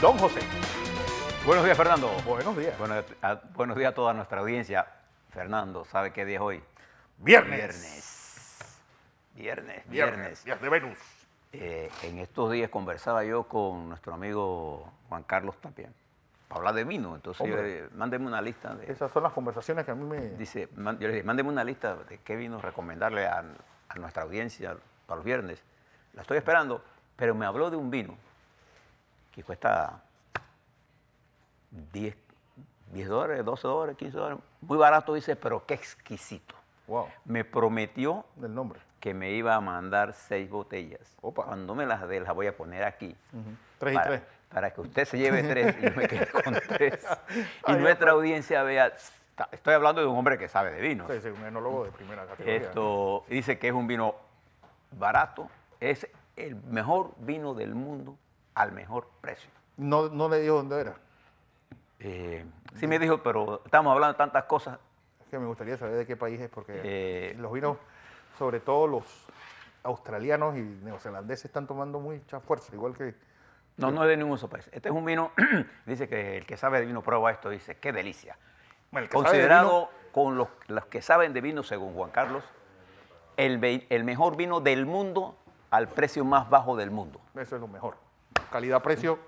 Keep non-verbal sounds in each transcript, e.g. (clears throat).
Don José. Buenos días, Fernando. Buenos días. buenos días a toda nuestra audiencia. Fernando, ¿sabe qué día es hoy? Viernes. Viernes. Viernes, viernes. de Venus. Eh, en estos días conversaba yo con nuestro amigo Juan Carlos Tapia para hablar de vino. Entonces, mándeme una lista. De, Esas son las conversaciones que a mí me. Dice, yo le dije, mándeme una lista de qué vino recomendarle a nuestra audiencia para los viernes. La estoy esperando, pero me habló de un vino y cuesta 10, dólares, 12 dólares, 15 dólares. Muy barato, dice, pero qué exquisito. Me prometió que me iba a mandar seis botellas. Cuando me las dé, las voy a poner aquí. Tres y tres. Para que usted se lleve tres y me quede (laughs) con tres. y nuestra audiencia vea. Estoy hablando de un hombre que sabe de vino. Sí, un enólogo de primera categoría. Esto dice que es un vino barato, es el mejor vino del mundo al mejor precio. No, no le dijo dónde era. Eh, sí me dijo, pero estamos hablando de tantas cosas. Es que me gustaría saber de qué país es, porque eh, los vinos, sobre todo los australianos y neozelandeses, están tomando mucha fuerza, igual que... No, no es de ningún otro país. Este es un vino, (clears throat) dice que el que sabe de vino prueba esto, dice, qué delicia. Considerado con los, que saben de vino, según Juan Carlos, el, el mejor vino del mundo al precio más bajo del mundo. Eso es lo mejor calidad-precio.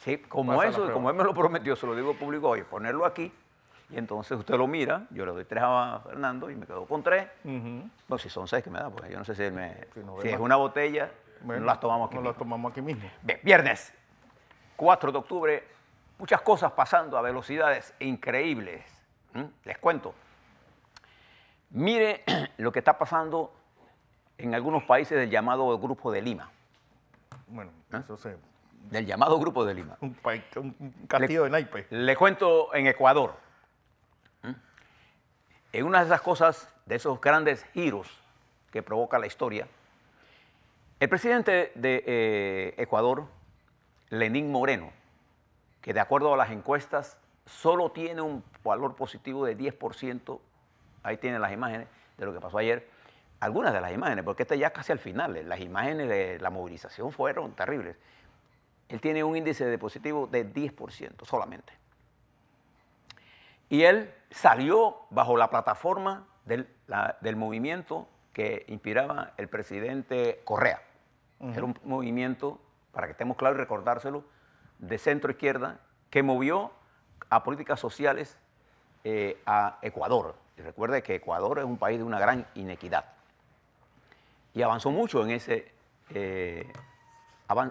Sí, como eso, como él me lo prometió, se lo digo público, hoy ponerlo aquí. Y entonces usted lo mira, yo le doy tres a Fernando y me quedo con tres. no si son seis que me da, porque yo no sé si, es una botella, no las tomamos aquí no las tomamos aquí mismo. viernes, 4 de octubre, muchas cosas pasando a velocidades increíbles. Les cuento. Mire (clears throat) lo que está pasando en algunos países del llamado Grupo de Lima. Bueno, ¿Ah? eso se del llamado Grupo de Lima. Un, castillo de naipes. Le cuento en Ecuador. ¿Mm? En una de esas cosas, de esos grandes giros que provoca la historia, el presidente de eh, Ecuador, Lenín Moreno, que de acuerdo a las encuestas solo tiene un valor positivo de 10%, ahí tienen las imágenes de lo que pasó ayer, algunas de las imágenes, porque esta ya casi al final, eh, las imágenes de la movilización fueron terribles, él tiene un índice de positivo de 10% solamente. Y él salió bajo la plataforma del, movimiento que inspiraba el presidente Correa. Era un movimiento, para que estemos claros y recordárselo, de centro izquierda que movió a políticas sociales eh, a Ecuador. Y recuerde que Ecuador es un país de una gran inequidad. Y avanzó mucho en ese eh,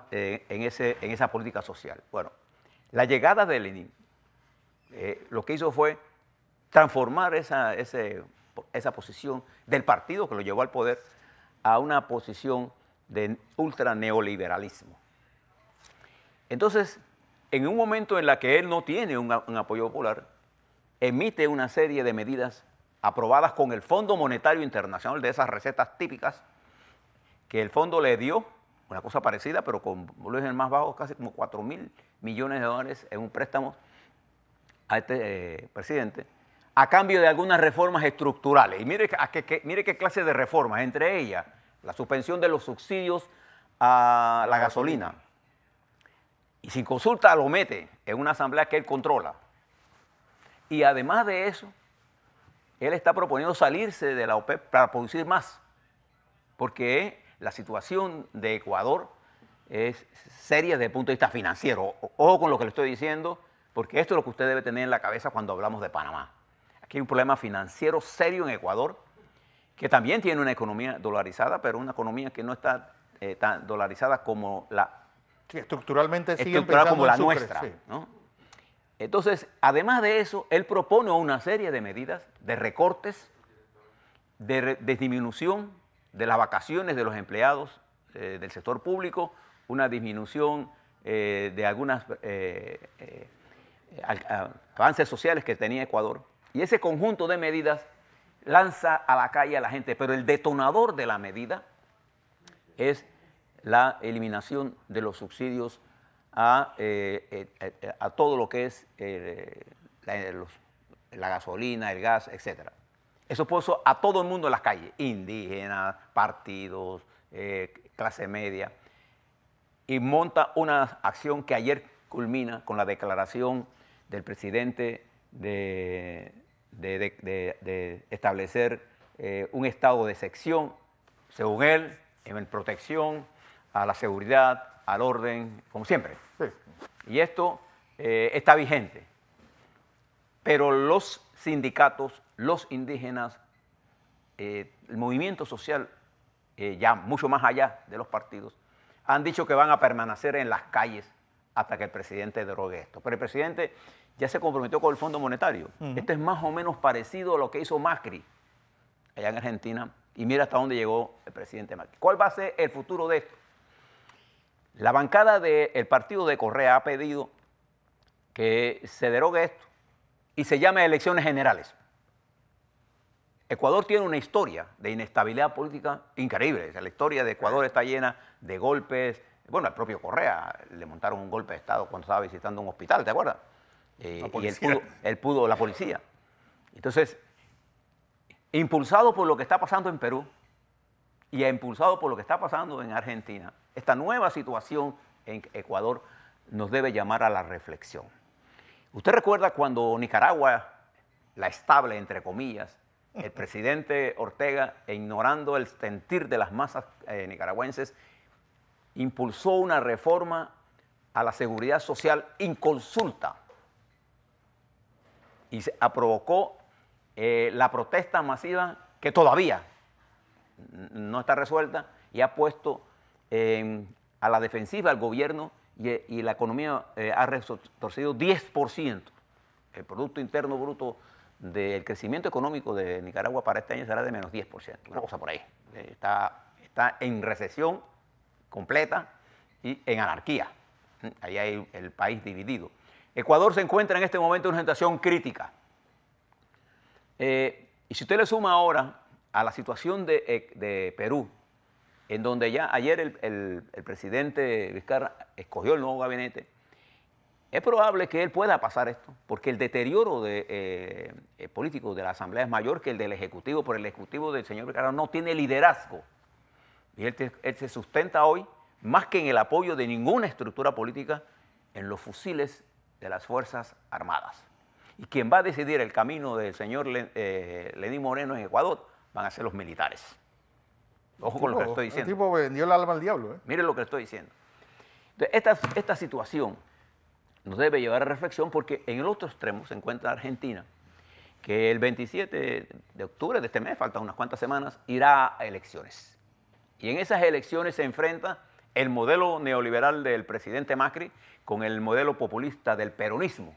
eh, en, esa política social. Bueno, la llegada de Lenin eh, lo que hizo fue transformar esa, posición del partido que lo llevó al poder a una posición de ultra neoliberalismo. Entonces, en un momento en la que él no tiene un, un, apoyo popular, emite una serie de medidas aprobadas con el Fondo Monetario Internacional de esas recetas típicas que el fondo le dio una cosa parecida, pero con volúmenes más bajos, casi como 4 mil millones de dólares en un préstamo a este eh, presidente, a cambio de algunas reformas estructurales. Y mire, que, mire qué clase de reformas, entre ellas la suspensión de los subsidios a la, gasolina. gasolina. Y sin consulta lo mete en una asamblea que él controla. Y además de eso, él está proponiendo salirse de la OPEP e para producir más, porque la situación de Ecuador es seria desde el punto de vista financiero. Ojo con lo que le estoy diciendo, porque esto es lo que usted debe tener en la cabeza cuando hablamos de Panamá. Aquí hay un problema financiero serio en Ecuador, que también tiene una economía dolarizada, pero una economía que no está eh, tan dolarizada como la... estructuralmente como la nuestra. Entonces, además de eso, él propone una serie de medidas, de recortes, de disminución de las vacaciones de los empleados eh, del sector público, una disminución eh, de algunos eh, avances sociales que tenía Ecuador. Y ese conjunto de medidas lanza a la calle a la gente, pero el detonador de la medida es la eliminación de los subsidios a, todo lo que es la, la gasolina, el gas, etcétera. Eso puso a todo el mundo en las calles, indígenas, partidos, eh, clase media, y monta una acción que ayer culmina con la declaración del presidente de, establecer eh, un estado de sección, según él, en protección a la seguridad, al orden, como siempre. Y esto eh, está vigente. Pero los sindicatos los indígenas, eh, el movimiento social, eh, ya mucho más allá de los partidos, han dicho que van a permanecer en las calles hasta que el presidente derogue esto. Pero el presidente ya se comprometió con el Fondo Monetario. Esto es más o menos parecido a lo que hizo Macri allá en Argentina. Y mira hasta dónde llegó el presidente Macri. ¿Cuál va a ser el futuro de esto? La bancada del partido de Correa ha pedido que se derogue esto y se llame elecciones generales. Ecuador tiene una historia de inestabilidad política increíble. la historia de Ecuador está llena de golpes. Bueno, al propio Correa le montaron un golpe de Estado cuando estaba visitando un hospital, ¿te acuerdas? Eh, y él pudo, él pudo, la policía. Entonces, impulsado por lo que está pasando en Perú y impulsado por lo que está pasando en Argentina, esta nueva situación en Ecuador nos debe llamar a la reflexión. ¿Usted recuerda cuando Nicaragua, la estable, entre comillas, el presidente Ortega, e ignorando el sentir de las masas eh, nicaragüenses, impulsó una reforma a la seguridad social inconsulta y ah, provocó eh, la protesta masiva que todavía no está resuelta y ha puesto em, a la defensiva al gobierno y, eh, la economía ha retorcido 10%. El Producto Interno Bruto del crecimiento económico de Nicaragua para este año será de menos 10%, una cosa por ahí. Eh, está, está en recesión completa y en anarquía. Mm, ahí hay el país dividido. Ecuador se encuentra en este momento en una situación crítica. Eh, y si usted le suma ahora a la situación de, eh, Perú, en donde ya ayer el presidente Vizcarra escogió el nuevo gabinete, es probable que él pueda pasar esto, porque el deterioro eh, eh, político de la Asamblea es mayor que el del Ejecutivo, porque el Ejecutivo del señor Becarano no tiene liderazgo. Y él, se sustenta hoy más que en el apoyo de ninguna estructura política en los fusiles de las Fuerzas Armadas. Y quien va a decidir el camino del señor eh, Lenín Moreno en Ecuador van a ser los militares. Ojo con lo que estoy diciendo. El tipo vendió el alma al diablo. ¿eh? Mire lo que estoy diciendo. Entonces, esta situación nos debe llevar a reflexión porque en el otro extremo se encuentra Argentina, que el 27 de octubre de este mes, faltan unas cuantas semanas, irá a elecciones. Y en esas elecciones se enfrenta el modelo neoliberal del presidente Macri con el modelo populista del peronismo.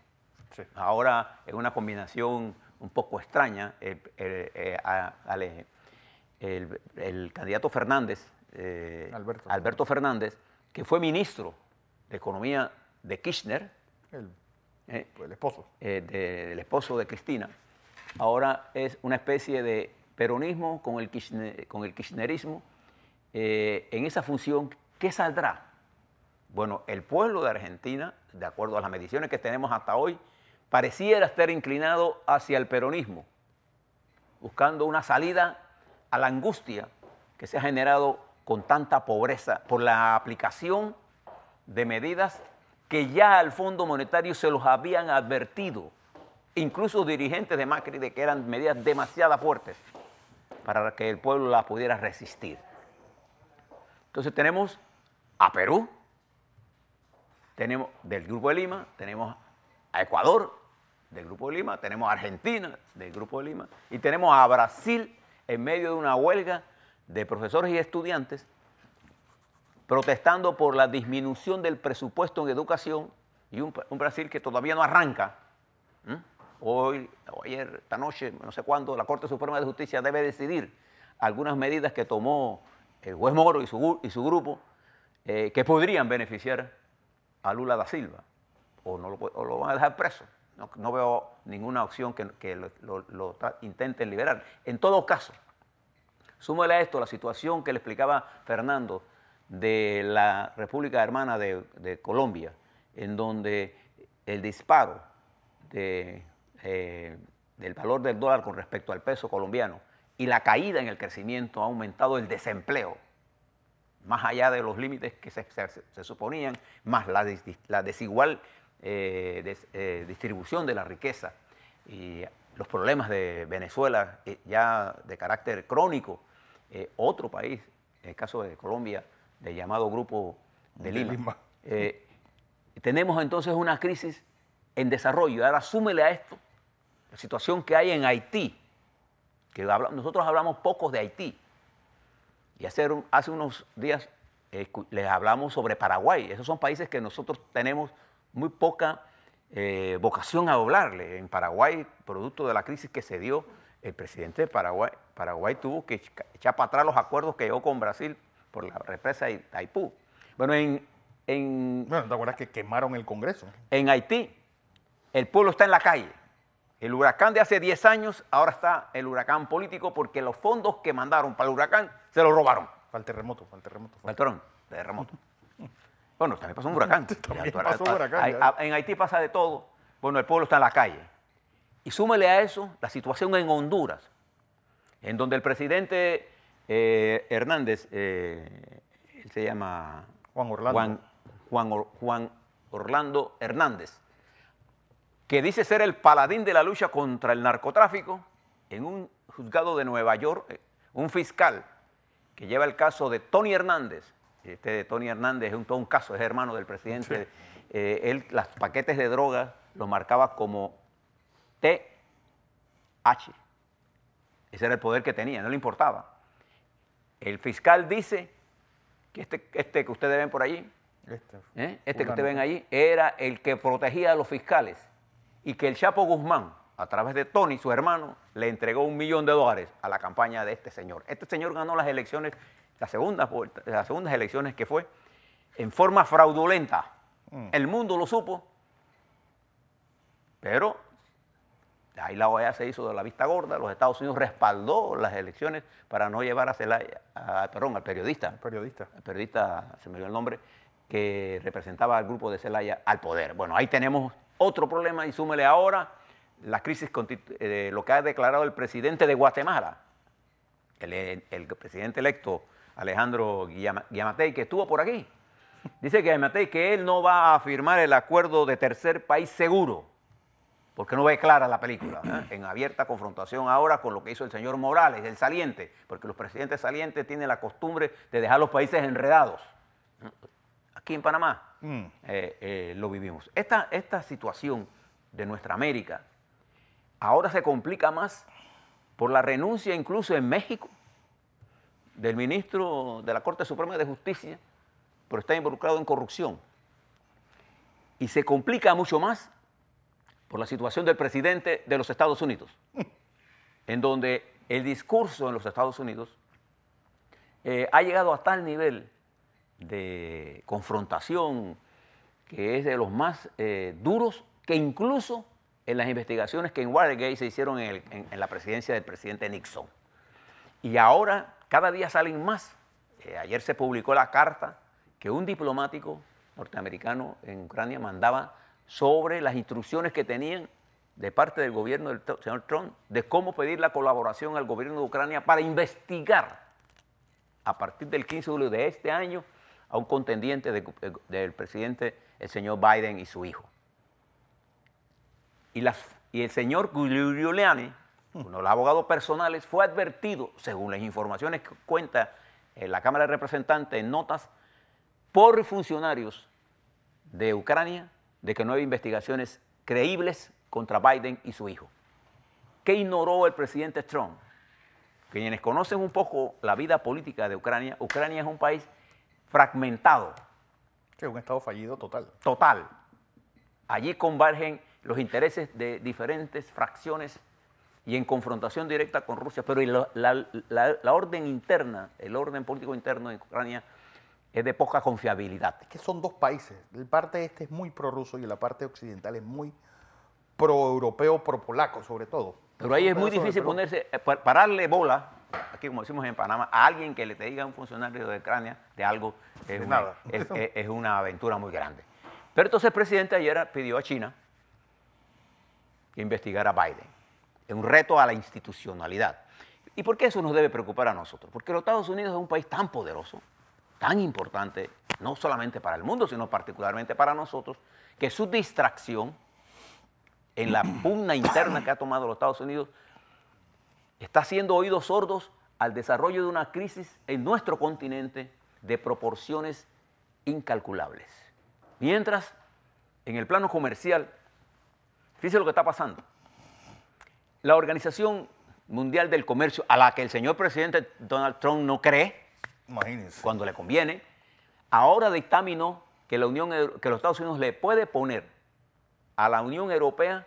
Ahora en una combinación un poco extraña. El, el, eh, candidato Fernández, eh, Alberto Fernández, que fue ministro de Economía de Kirchner, el, eh, el esposo. Eh, de, esposo de Cristina, ahora es una especie de peronismo con el, con el kirchnerismo. Eh, en esa función, ¿qué saldrá? Bueno, el pueblo de Argentina, de acuerdo a las mediciones que tenemos hasta hoy, pareciera estar inclinado hacia el peronismo, buscando una salida a la angustia que se ha generado con tanta pobreza por la aplicación de medidas que ya al Fondo Monetario se los habían advertido, incluso dirigentes de Macri, de que eran medidas demasiado fuertes para que el pueblo las pudiera resistir. Entonces tenemos a Perú, tenemos del Grupo de Lima, tenemos a Ecuador del Grupo de Lima, tenemos a Argentina del Grupo de Lima y tenemos a Brasil en medio de una huelga de profesores y estudiantes protestando por la disminución del presupuesto en educación y un, Brasil que todavía no arranca. Hoy Hoy, ayer, esta noche, no sé cuándo, la Corte Suprema de Justicia debe decidir algunas medidas que tomó el eh, juez Moro y su, grupo eh, que podrían beneficiar a Lula da Silva o, no lo, van a dejar preso. No, veo ninguna opción que, lo, intenten liberar. En todo caso, súmele a esto la situación que le explicaba Fernando de la República Hermana de, Colombia, en donde el disparo eh, del valor del dólar con respecto al peso colombiano y la caída en el crecimiento ha aumentado el desempleo, más allá de los límites que se, suponían, más la, desigual eh, eh, distribución de la riqueza y los problemas de Venezuela ya de carácter crónico. otro país, en el caso de Colombia, del llamado Grupo de, Lima. Eh, tenemos entonces una crisis en desarrollo. Ahora súmele a esto la situación que hay en Haití, que nosotros hablamos pocos de Haití. Y hace, hace unos días eh, les hablamos sobre Paraguay. Esos son países que nosotros tenemos muy poca eh, vocación a hablarle. En Paraguay, producto de la crisis que se dio, el presidente de Paraguay, Paraguay tuvo que echar para atrás los acuerdos que llegó con Brasil por la represa de Taipú. Bueno, en, Bueno, ¿te acuerdas que quemaron el Congreso? En Haití, el pueblo está en la calle. El huracán de hace 10 años, ahora está el huracán político porque los fondos que mandaron para el huracán se los robaron. Para el terremoto, para el terremoto. Para el terremoto. (laughs) bueno, también pasó un huracán. (laughs) también pasó un huracán. En Haití pasa de todo. Bueno, el pueblo está en la calle. Y súmele a eso la situación en Honduras, en donde el presidente eh, Hernández, eh, se llama... Juan Orlando. Hernández, que dice ser el paladín de la lucha contra el narcotráfico en un juzgado de Nueva York, eh, un fiscal que lleva el caso de Tony Hernández. Este de Tony Hernández es un, caso, es hermano del presidente. él, las paquetes de drogas los marcaba como TH. Ese era el poder que tenía, no le importaba. El fiscal dice que este, este que ustedes ven por allí, este, ¿eh? este que ustedes ven allí, era el que protegía a los fiscales y que el Chapo Guzmán, a través de Tony, su hermano, le entregó un millón de dólares a la campaña de este señor. Este señor ganó las elecciones, las segundas, elecciones que fue, en forma fraudulenta. Mm. El mundo lo supo, pero Ahí la OEA se hizo de la vista gorda, los Estados Unidos respaldó las elecciones para no llevar a Zelaya, a, perdón, al periodista. El periodista. periodista, se me dio el nombre, que representaba al grupo de Zelaya al poder. Bueno, ahí tenemos otro problema y súmele ahora la crisis, eh, lo que ha declarado el presidente de Guatemala, el, presidente electo Alejandro Guiamatei, que estuvo por aquí. Dice Guiamatei que él no va a firmar el acuerdo de tercer país seguro porque no ve clara la película, (clears throat) en abierta confrontación ahora con lo que hizo el señor Morales, el saliente, porque los presidentes salientes tienen la costumbre de dejar los países enredados. Aquí en Panamá mm. eh, eh, lo vivimos. Esta, esta situación de nuestra América ahora se complica más por la renuncia incluso en México del ministro de la Corte Suprema de Justicia, pero está involucrado en corrupción. Y se complica mucho más por la situación del presidente de los Estados Unidos, (laughs) en donde el discurso en los Estados Unidos eh, ha llegado a tal nivel de confrontación que es de los más eh, duros que incluso en las investigaciones que en Watergate se hicieron en, la presidencia del presidente Nixon. Y ahora cada día salen más. Eh, ayer se publicó la carta que un diplomático norteamericano en Ucrania mandaba sobre las instrucciones que tenían de parte del gobierno del señor Trump de cómo pedir la colaboración al gobierno de Ucrania para investigar a partir del 15 de julio de este año a un contendiente del presidente, el señor Biden y su hijo. Y, las, y el señor Giuliani, hmm. uno de los abogados personales, fue advertido, según las informaciones que cuenta eh, la Cámara de Representantes en notas, por funcionarios de Ucrania de que no hay investigaciones creíbles contra Biden y su hijo. ¿Qué ignoró el presidente Trump? Quienes conocen un poco la vida política de Ucrania, Ucrania es un país fragmentado. Es un estado fallido total. Total. Allí convergen los intereses de diferentes fracciones y en confrontación directa con Rusia, pero la, la orden interna, el orden político interno de Ucrania es de poca confiabilidad. Es que son dos países. El parte este es muy prorruso y la parte occidental es muy pro europeo pro polaco sobre todo. Pero ahí es muy difícil ponerse, eh, pararle bola, aquí como decimos en Panamá, a alguien que le te diga a un funcionario de Ucrania de algo es, (laughs) es una aventura muy grande. Pero entonces el presidente ayer pidió a China que investigara a Biden. Es un reto a la institucionalidad. ¿Y por qué eso nos debe preocupar a nosotros? Porque los Estados Unidos es un país tan poderoso, tan importante, no solamente para el mundo, sino particularmente para nosotros, que su distracción en la pugna interna que ha tomado los Estados Unidos está haciendo oídos sordos al desarrollo de una crisis en nuestro continente de proporciones incalculables. Mientras, en el plano comercial, fíjese lo que está pasando. La Organización Mundial del Comercio, a la que el señor presidente Donald Trump no cree, Imagínense. cuando le conviene. Ahora dictaminó que, los Estados Unidos le puede poner a la Unión Europea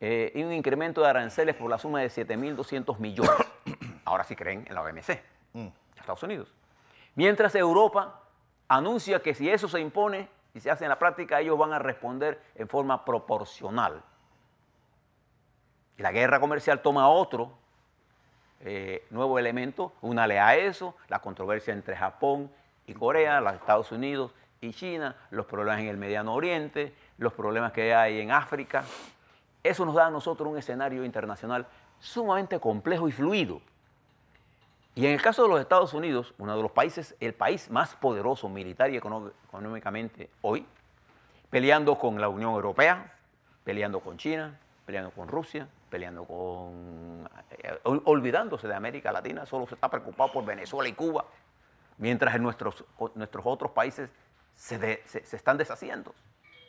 eh, un incremento de aranceles por la suma de 7.200 millones. (coughs) Ahora sí creen en la OMC, mm. Estados Unidos. Mientras Europa anuncia que si eso se impone y se hace en la práctica, ellos van a responder en forma proporcional. Y la guerra comercial toma otro eh, nuevo elemento, lea a eso la controversia entre Japón y Corea, los Estados Unidos y China, los problemas en el Mediano Oriente, los problemas que hay en África. Eso nos da a nosotros un escenario internacional sumamente complejo y fluido. Y en el caso de los Estados Unidos, uno de los países, el país más poderoso militar y económicamente hoy, peleando con la Unión Europea, peleando con China, peleando con Rusia, peleando con, eh, olvidándose de América Latina, solo se está preocupado por Venezuela y Cuba, mientras en nuestros, nuestros otros países se, están deshaciendo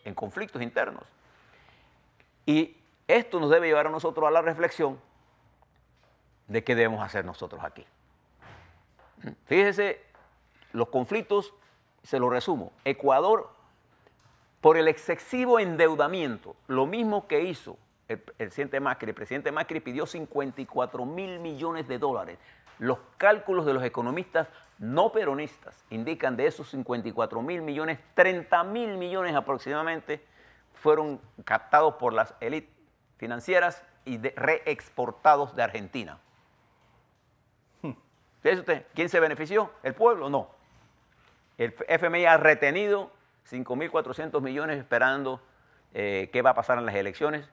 en conflictos internos. Y esto nos debe llevar a nosotros a la reflexión de qué debemos hacer nosotros aquí. Fíjese, los conflictos, se los resumo, Ecuador, por el excesivo endeudamiento, lo mismo que hizo el, presidente Macri, presidente Macri pidió 54 mil millones de dólares. Los cálculos de los economistas no peronistas indican de esos 54 mil millones, 30 mil millones aproximadamente fueron captados por las élites financieras y reexportados de Argentina. Hmm. Usted? ¿Quién se benefició? ¿El pueblo? No. El FMI ha retenido 5.400 millones esperando eh, qué va a pasar en las elecciones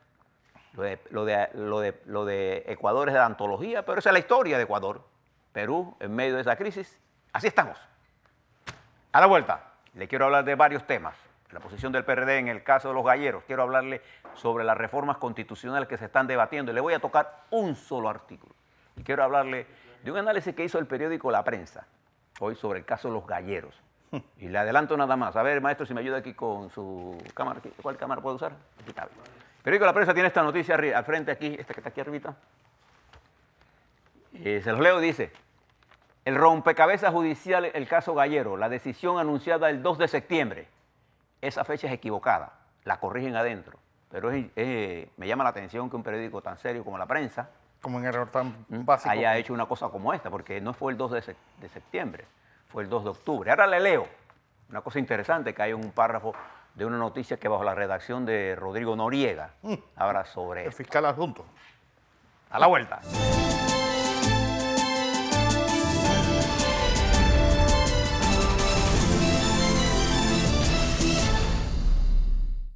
lo de, lo, de, Ecuador es de antología, pero esa es la historia de Ecuador. Perú, en medio de esa crisis, así estamos. A la vuelta, le quiero hablar de varios temas. La posición del PRD en el caso de los galleros. Quiero hablarle sobre las reformas constitucionales que se están debatiendo. Y Le voy a tocar un solo artículo. Y quiero hablarle de un análisis que hizo el periódico La Prensa hoy sobre el caso de los galleros. Y le adelanto nada más. A ver, maestro, si me ayuda aquí con su cámara. ¿Cuál cámara puedo usar? Aquí está Periódico La Prensa tiene esta noticia al frente aquí, esta que está aquí arriba. Eh, se los leo, dice, el rompecabezas judicial, el caso Gallero, la decisión anunciada el 2 de septiembre, esa fecha es equivocada, la corrigen adentro. Pero me llama la atención que un periódico tan serio como La Prensa como un error tan haya hecho una cosa como esta, porque no fue el 2 de septiembre, fue el 2 de octubre. Ahora le leo una cosa interesante que hay en un párrafo de una noticia que bajo la redacción de Rodrigo Noriega mm. habrá sobre... El fiscal adjunto. A la vuelta.